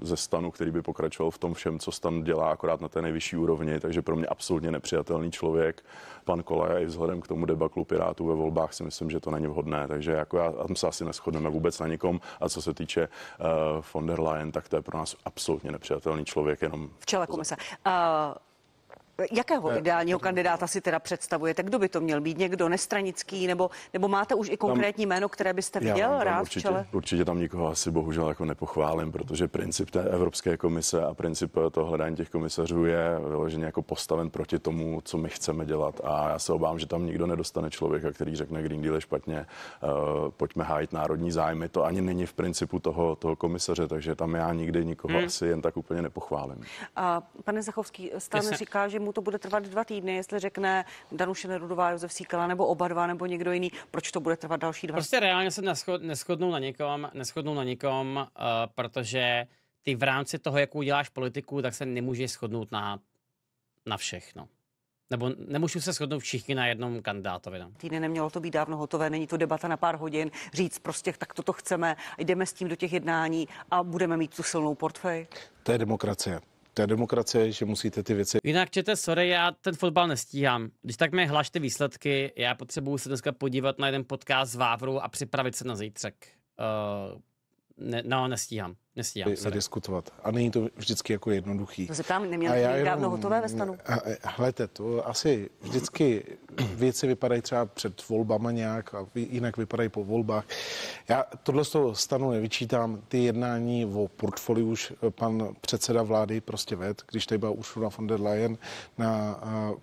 [SPEAKER 3] ze stanu, který by pokračoval v tom všem, co stan dělá, akorát na té nejvyšší úrovni, takže pro mě absolutně nepřijatelný člověk. Pan Koleja i vzhledem k tomu debaklu Pirátů ve volbách si myslím, že to není vhodné, takže jako já tam se asi neschodneme vůbec na nikom a co se týče uh, von der Leyen, tak to je pro nás absolutně nepřijatelný člověk, jenom...
[SPEAKER 2] V čele jako komise. Uh... Jakého eh, ideálního kandidáta si teda představujete? Kdo by to měl být? Někdo nestranický? Nebo, nebo máte už i konkrétní tam, jméno, které byste viděl já, tam rád určitě, v čele?
[SPEAKER 3] Určitě tam nikoho asi bohužel jako nepochválím, protože princip té Evropské komise a princip toho hledání těch komisařů je vyloženě jako postaven proti tomu, co my chceme dělat. A já se obávám, že tam nikdo nedostane člověka, který řekne Green Deal je špatně, uh, pojďme hájit národní zájmy. To ani není v principu toho, toho komisaře, takže tam já nikdy nikoho hmm. asi jen tak úplně
[SPEAKER 2] nepochválím. A pane Zachovský, stále říká, že mu to bude trvat dva týdny, jestli řekne Danuše Nerudová, Josef Síkala nebo oba dva nebo někdo jiný, proč to bude trvat další dva? Prostě
[SPEAKER 1] reálně se neschodnou na někom, neschodnou na někom, uh, protože ty v rámci toho, jakou děláš politiku, tak se nemůžeš shodnout na, na všechno nebo nemůžu se shodnout všichni na jednom kandidátovi. No.
[SPEAKER 2] Týdny nemělo to být dávno hotové, není to debata na pár hodin, říct prostě tak toto chceme, jdeme s tím do těch jednání a budeme mít tu silnou portfej.
[SPEAKER 1] To je demokracie
[SPEAKER 4] té demokracie, že musíte ty věci. Jinak
[SPEAKER 1] čete, sorry, já ten fotbal nestíhám. Když tak mi hlašte výsledky, já potřebuju se dneska podívat na jeden podcast z Vávru a připravit se na zítřek. Uh, ne, no, nestíhám. Nestíhám se
[SPEAKER 4] diskutovat. A není to vždycky jako jednoduchý. To no se ptám, neměl jsi dávno hotové ve stanu? Hlete, to asi vždycky věci vypadají třeba před volbama nějak a jinak vypadají po volbách. Já tohle z toho stanu nevyčítám. Ty jednání o portfoliu už eh, pan předseda vlády prostě ved, když tady byla Ursula von der Leyen na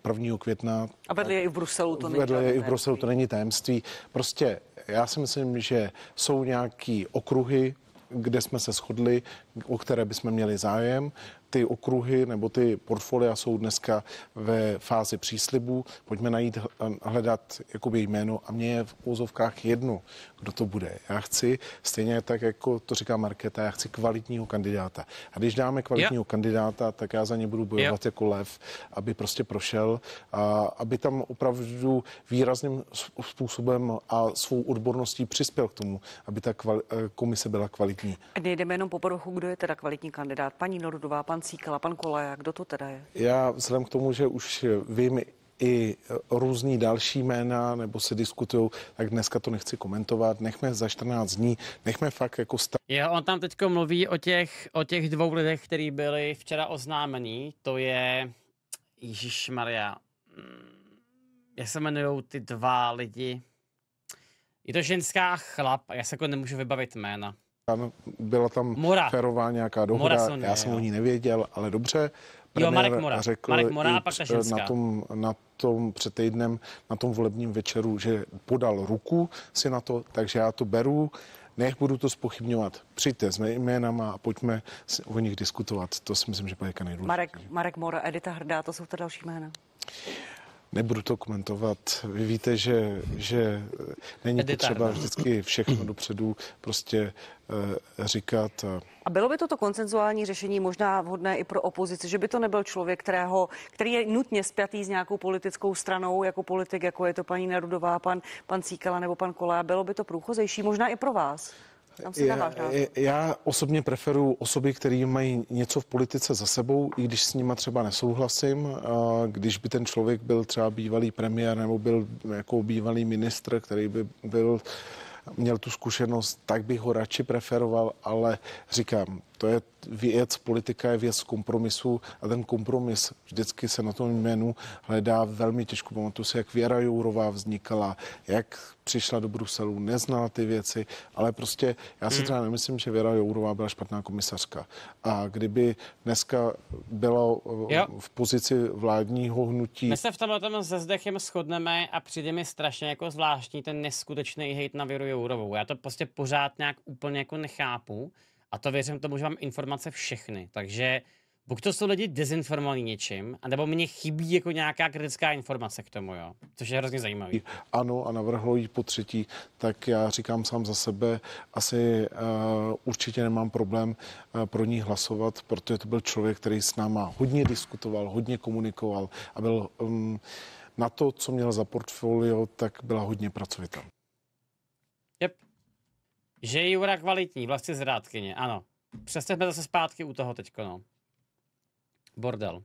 [SPEAKER 4] 1. Eh, května.
[SPEAKER 2] A vedle je i v Bruselu, to není je i v
[SPEAKER 4] Bruselu, to není tajemství. Prostě já si myslím, že jsou nějaký okruhy kde jsme se shodli, o které bychom měli zájem ty okruhy nebo ty portfolia jsou dneska ve fázi příslibů. Pojďme najít, eh, hledat jakoby jméno a mě je v úzovkách jedno, kdo to bude. Já chci, stejně tak, jako to říká Marketa, já chci kvalitního kandidáta. A když dáme kvalitního yeah. kandidáta, tak já za ně budu bojovat yeah. jako lev, aby prostě prošel a aby tam opravdu výrazným způsobem a svou odborností přispěl k tomu, aby ta kvali- eh, komise byla kvalitní.
[SPEAKER 2] Nejdeme jenom po poruchu, kdo je teda kvalitní kandidát. Paní Nordová, pan pan Cíkala, pan jak kdo to teda je?
[SPEAKER 4] Já vzhledem k tomu, že už vím i různý další jména, nebo se diskutují, tak dneska to nechci komentovat, nechme za 14 dní, nechme fakt jako stav.
[SPEAKER 1] Jo, on tam teď mluví o těch, o těch dvou lidech, který byli včera oznámení, to je Ježíš Maria. Mm, jak se jmenují ty dva lidi? Je to ženská chlap, já se jako nemůžu vybavit jména.
[SPEAKER 4] Byla tam Mora. ferová nějaká dohoda, Mora já jsem o ní nevěděl, ale dobře. Premiér jo, Marek Mora. řekl Marek Mora a pak na tom, na tom před týdnem, na tom volebním večeru, že podal ruku si na to, takže já to beru. Nech budu to spochybňovat. Přijďte s jménama a pojďme o nich diskutovat. To si myslím, že bude nejdůležitější. Marek,
[SPEAKER 2] Marek Mora, Edita Hrdá, to jsou to další jména.
[SPEAKER 4] Nebudu to komentovat. Vy víte, že, že není Editar, potřeba no. vždycky všechno dopředu prostě eh, říkat.
[SPEAKER 2] A bylo by toto koncenzuální řešení možná vhodné i pro opozici, že by to nebyl člověk, kterého, který je nutně spjatý s nějakou politickou stranou, jako politik, jako je to paní Nerudová, pan, pan Cíkala nebo pan Kolá. Bylo by to průchozejší možná i pro vás? Já,
[SPEAKER 4] Já osobně preferuji osoby, které mají něco v politice za sebou, i když s nima třeba nesouhlasím. Když by ten člověk byl třeba bývalý premiér nebo byl jako bývalý ministr, který by byl měl tu zkušenost, tak bych ho radši preferoval, ale říkám, to je věc, politika je věc kompromisu a ten kompromis vždycky se na tom jménu hledá velmi těžko. Pamatuju si, jak Věra Jourová vznikala, jak přišla do Bruselu, neznala ty věci, ale prostě já si hmm. třeba nemyslím, že Věra Jourová byla špatná komisařka. A kdyby dneska byla eh, jo. v pozici vládního hnutí... My se
[SPEAKER 1] v tomhle tom se Zdechem shodneme a přijde mi strašně jako zvláštní ten neskutečný hejt na Věru Jourovou. Já to prostě pořád nějak úplně jako nechápu. A to věřím tomu, že mám informace všechny. Takže buď to jsou lidi dezinformovaní něčím, anebo mně chybí jako nějaká kritická informace k tomu, jo? což je hrozně zajímavé.
[SPEAKER 4] Ano, a navrhlo jí po třetí, tak já říkám sám za sebe, asi uh, určitě nemám problém uh, pro ní hlasovat, protože to byl člověk, který s náma hodně diskutoval, hodně komunikoval a byl um, na to, co měl za portfolio, tak byla hodně pracovitá.
[SPEAKER 1] Že je Jura kvalitní, vlastně zrádkyně, ano. Přesně jsme zase zpátky u toho teďko, no. Bordel.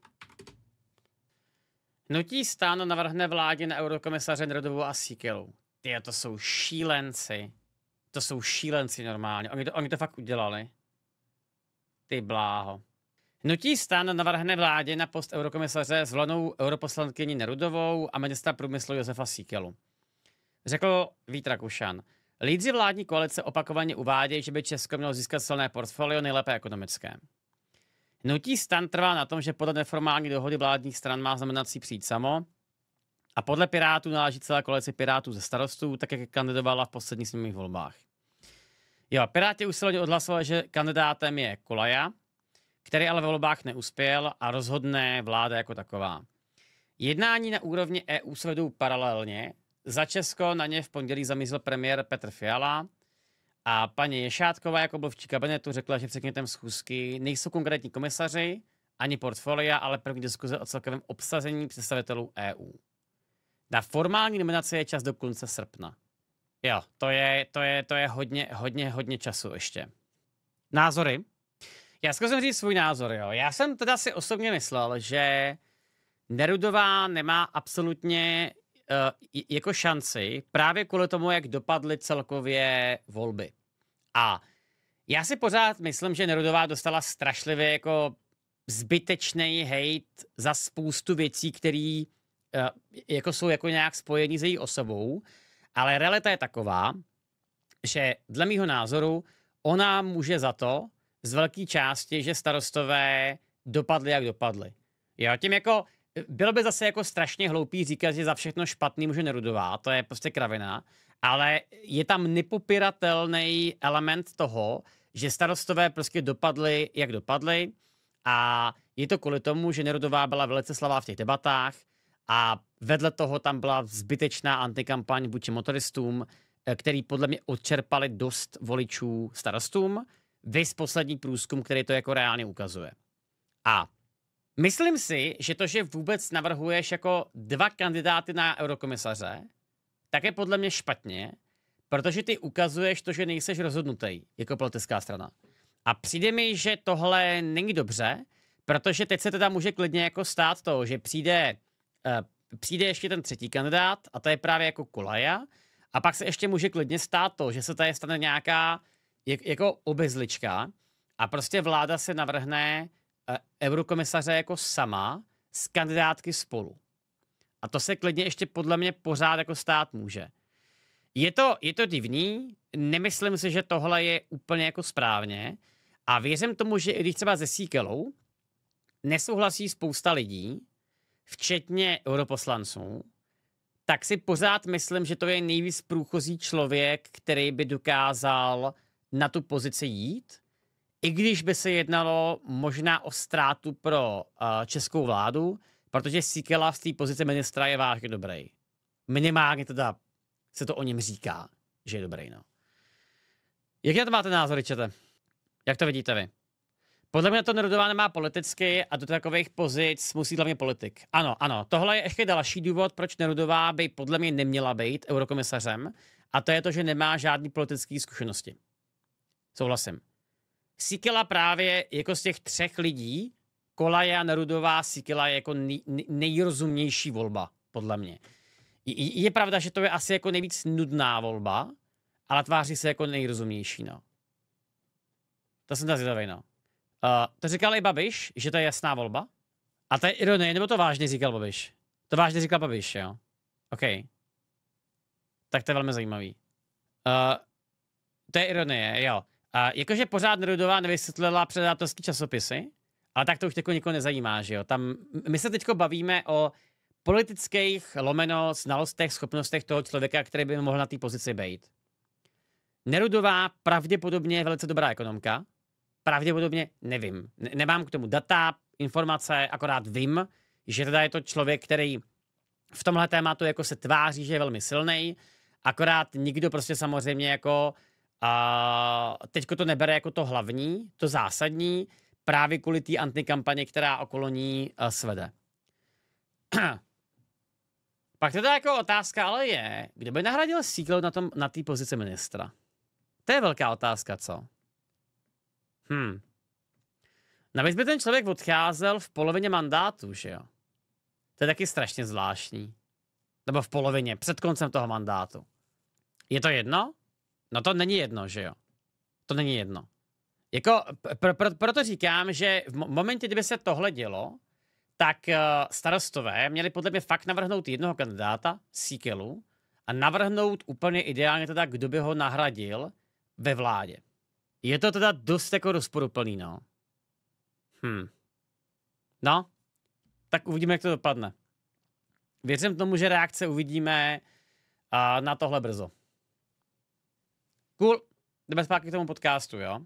[SPEAKER 1] Nutí stáno navrhne vládě na eurokomisaře Nerdovu a Sikelu. Ty, to jsou šílenci. To jsou šílenci normálně. Oni to, oni to fakt udělali. Ty bláho. Nutí stan navrhne vládě na post eurokomisaře zvolenou europoslankyni Nerudovou a ministra průmyslu Josefa Sikelu. Řekl Vítra Kušan. Lídři vládní koalice opakovaně uvádějí, že by Česko mělo získat silné portfolio, nejlépe ekonomické. Nutí stan trvá na tom, že podle neformální dohody vládních stran má si přijít samo a podle Pirátů náleží celá koalice Pirátů ze starostů, tak jak kandidovala v posledních sněmových volbách. Jo, Piráti usilovně odhlasovali, že kandidátem je Kolaja, který ale ve volbách neuspěl a rozhodne vláda jako taková. Jednání na úrovni EU se vedou paralelně za Česko na ně v pondělí zamířil premiér Petr Fiala a paní Ješátková jako mluvčí kabinetu řekla, že předmětem schůzky nejsou konkrétní komisaři ani portfolia, ale první diskuze o celkovém obsazení představitelů EU. Na formální nominaci je čas do konce srpna. Jo, to je, to je, to je hodně, hodně, hodně času ještě. Názory. Já zkusím říct svůj názor, jo. Já jsem teda si osobně myslel, že Nerudová nemá absolutně Eh, jako šanci právě kvůli tomu, jak dopadly celkově volby. A já si pořád myslím, že Nerudová dostala strašlivě jako zbytečný hejt za spoustu věcí, které eh, jako jsou jako nějak spojení s její osobou, ale realita je taková, že dle mýho názoru ona může za to z velké části, že starostové dopadly jak dopadly. Jo, tím jako bylo by zase jako strašně hloupý říkat, že za všechno špatný může Nerudová, to je prostě kravina, ale je tam nepopiratelný element toho, že starostové prostě dopadli, jak dopadly, a je to kvůli tomu, že Nerudová byla velice slavá v těch debatách a vedle toho tam byla zbytečná antikampaň vůči motoristům, eh, který podle mě odčerpali dost voličů starostům, vys poslední průzkum, který to jako reálně ukazuje. A Myslím si, že to, že vůbec navrhuješ jako dva kandidáty na eurokomisaře, tak je podle mě špatně, protože ty ukazuješ to, že nejseš rozhodnutý jako politická strana. A přijde mi, že tohle není dobře, protože teď se teda může klidně jako stát to, že přijde, uh, přijde ještě ten třetí kandidát a to je právě jako Kulaja a pak se ještě může klidně stát to, že se tady stane nějaká jako obezlička a prostě vláda se navrhne Eh, eurokomisaře jako sama s kandidátky spolu. A to se klidně ještě podle mě pořád jako stát může. Je to, je to divný, nemyslím si, že tohle je úplně jako správně a věřím tomu, že i když třeba ze Sikelou nesouhlasí spousta lidí, včetně europoslanců, tak si pořád myslím, že to je nejvíc průchozí člověk, který by dokázal na tu pozici jít i když by se jednalo možná o ztrátu pro uh, českou vládu, protože Sikela z té pozice ministra je vážně dobrý. Minimálně teda se to o něm říká, že je dobrý. No. Jak na to máte názory, čete? Jak to vidíte vy? Podle mě to Nerudová nemá politicky a do takových pozic musí hlavně politik. Ano, ano, tohle je ještě další důvod, proč Nerudová by podle mě neměla být eurokomisařem a to je to, že nemá žádný politické zkušenosti. Souhlasím. Sikila právě jako z těch třech lidí, Kolaje a Nerudová, Sikila je jako nej, nejrozumnější volba, podle mě. Je, je pravda, že to je asi jako nejvíc nudná volba, ale tváří se jako nejrozumnější, no. To jsem zvědavý, no. Uh, to říkal i Babiš, že to je jasná volba. A to je ironie, nebo to vážně říkal Babiš? To vážně říkal Babiš, jo. OK. Tak to je velmi zajímavý. Uh, to je ironie, jo. A jakože pořád Nerudová nevysvětlila předátorský časopisy, ale tak to už jako nikoho nezajímá, že jo. Tam, my se teď bavíme o politických lomeno znalostech, schopnostech toho člověka, který by mohl na té pozici být. Nerudová pravděpodobně je velice dobrá ekonomka. Pravděpodobně nevím. Nemám k tomu data, informace, akorát vím, že teda je to člověk, který v tomhle tématu jako se tváří, že je velmi silný, akorát nikdo prostě samozřejmě jako a teďko to nebere jako to hlavní, to zásadní, právě kvůli té antikampaně, která okolo ní eh, svede. Pak teda jako otázka ale je, kdo by nahradil Siegel na té na pozici ministra? To je velká otázka, co? Hm. Navíc no, by ten člověk odcházel v polovině mandátu, že jo? To je taky strašně zvláštní. Nebo v polovině, před koncem toho mandátu. Je to jedno? No to není jedno, že jo? To není jedno. Jako, pro, pro, proto říkám, že v momentě, kdyby se tohle dělo, tak eh, starostové měli podle mě fakt navrhnout jednoho kandidáta, Sikelu, a navrhnout úplně ideálně teda, kdo by ho nahradil ve vládě. Je to teda dost jako rozporuplný, no. Hm. No, tak uvidíme, jak to dopadne. Věřím tomu, že reakce uvidíme eh, na tohle brzo. Cool. Jdeme zpátky k tomu podcastu, jo?